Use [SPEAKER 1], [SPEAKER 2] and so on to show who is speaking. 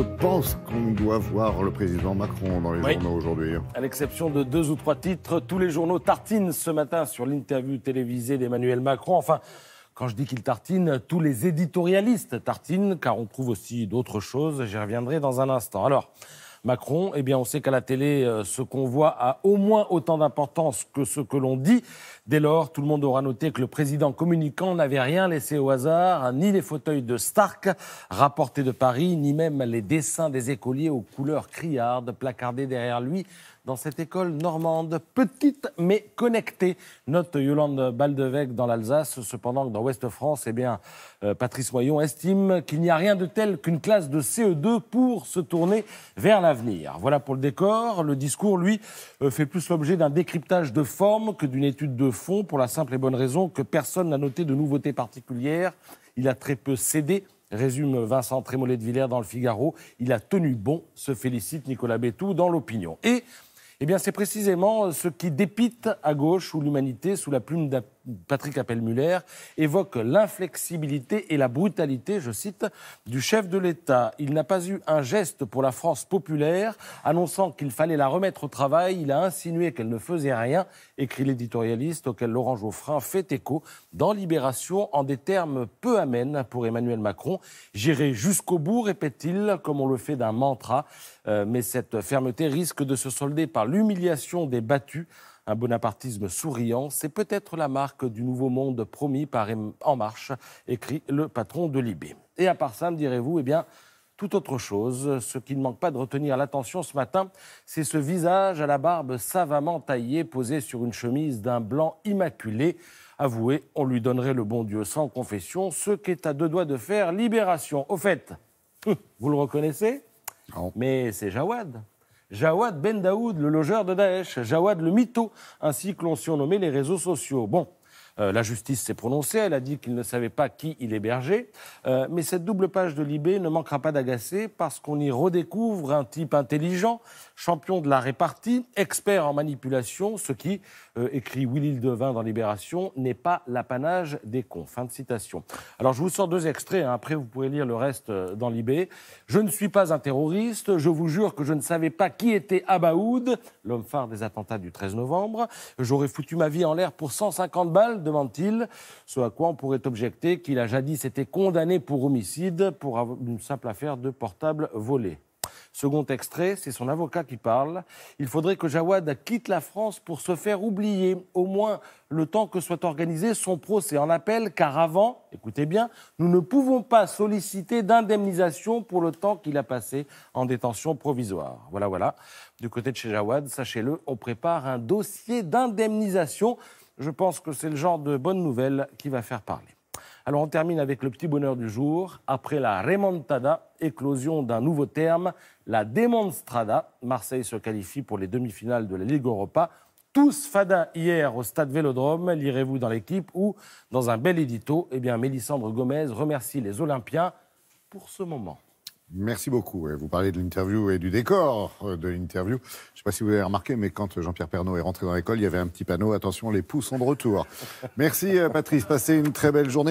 [SPEAKER 1] Je pense qu'on doit voir le président Macron dans les journaux aujourd'hui.
[SPEAKER 2] À l'exception de deux ou trois titres, tous les journaux tartinent ce matin sur l'interview télévisée d'Emmanuel Macron. Enfin, quand je dis qu'il tartine, tous les éditorialistes tartinent, car on trouve aussi d'autres choses. J'y reviendrai dans un instant. Alors. Macron, eh bien, on sait qu'à la télé, euh, ce qu'on voit a au moins autant d'importance que ce que l'on dit. Dès lors, tout le monde aura noté que le président communicant n'avait rien laissé au hasard, hein, ni les fauteuils de Stark rapportés de Paris, ni même les dessins des écoliers aux couleurs criardes placardés derrière lui dans cette école normande, petite mais connectée, note Yolande Baldevec dans l'Alsace. Cependant que dans Ouest-France, eh bien, euh, Patrice Moyon estime qu'il n'y a rien de tel qu'une classe de CE2 pour se tourner vers l'avenir. Voilà pour le décor. Le discours, lui, euh, fait plus l'objet d'un décryptage de forme que d'une étude de fond, pour la simple et bonne raison que personne n'a noté de nouveautés particulières. Il a très peu cédé résume Vincent Trémollet de Villers dans le Figaro. Il a tenu bon, se félicite Nicolas Bétou dans l'opinion. Et eh bien, c'est précisément ce qui dépite à gauche ou l'humanité sous la plume d'un Patrick Appelmuller, évoque l'inflexibilité et la brutalité, je cite, du chef de l'État. Il n'a pas eu un geste pour la France populaire, annonçant qu'il fallait la remettre au travail. Il a insinué qu'elle ne faisait rien, écrit l'éditorialiste auquel Laurent Geoffrin fait écho dans Libération en des termes peu amènes pour Emmanuel Macron. J'irai jusqu'au bout, répète-t-il, comme on le fait d'un mantra, euh, mais cette fermeté risque de se solder par l'humiliation des battus un bonapartisme souriant, c'est peut-être la marque du nouveau monde promis par En Marche, écrit le patron de Libé. Et à part ça, me direz-vous, eh bien, tout autre chose. Ce qui ne manque pas de retenir l'attention ce matin, c'est ce visage à la barbe savamment taillée posé sur une chemise d'un blanc immaculé. Avoué, on lui donnerait le bon Dieu sans confession, ce qui est à deux doigts de faire Libération. Au fait, vous le reconnaissez Mais c'est Jawad. Jawad Ben Daoud, le logeur de Daesh, Jawad le mytho, ainsi que l'ont surnommé les réseaux sociaux. Bon, euh, la justice s'est prononcée, elle a dit qu'il ne savait pas qui il hébergeait. Euh, mais cette double page de Libé ne manquera pas d'agacer parce qu'on y redécouvre un type intelligent, champion de la répartie, expert en manipulation, ce qui, euh, écrit Willy Devin dans Libération, n'est pas l'apanage des cons. Fin de citation. Alors je vous sors deux extraits, hein. après vous pouvez lire le reste dans Libé. Je ne suis pas un terroriste, je vous jure que je ne savais pas qui était Abaoud, l'homme phare des attentats du 13 novembre. J'aurais foutu ma vie en l'air pour 150 balles demande-t-il. Ce à quoi on pourrait objecter qu'il a jadis été condamné pour homicide pour une simple affaire de portable volé. Second extrait, c'est son avocat qui parle. Il faudrait que Jawad quitte la France pour se faire oublier, au moins le temps que soit organisé son procès en appel, car avant, écoutez bien, nous ne pouvons pas solliciter d'indemnisation pour le temps qu'il a passé en détention provisoire. Voilà, voilà. Du côté de chez Jawad, sachez-le, on prépare un dossier d'indemnisation je pense que c'est le genre de bonne nouvelle qui va faire parler. Alors on termine avec le petit bonheur du jour. Après la remontada, éclosion d'un nouveau terme, la démonstrada, Marseille se qualifie pour les demi-finales de la Ligue Europa. Tous fada hier au stade Vélodrome, lirez-vous dans l'équipe ou dans un bel édito, eh bien Mélissandre Gomez remercie les Olympiens pour ce moment.
[SPEAKER 1] Merci beaucoup. Vous parlez de l'interview et du décor euh, de l'interview. Je ne sais pas si vous avez remarqué, mais quand euh, Jean-Pierre Pernaud est rentré dans l'école, il y avait un petit panneau Attention, les poux sont de retour. Merci euh, Patrice. Passez une très belle journée.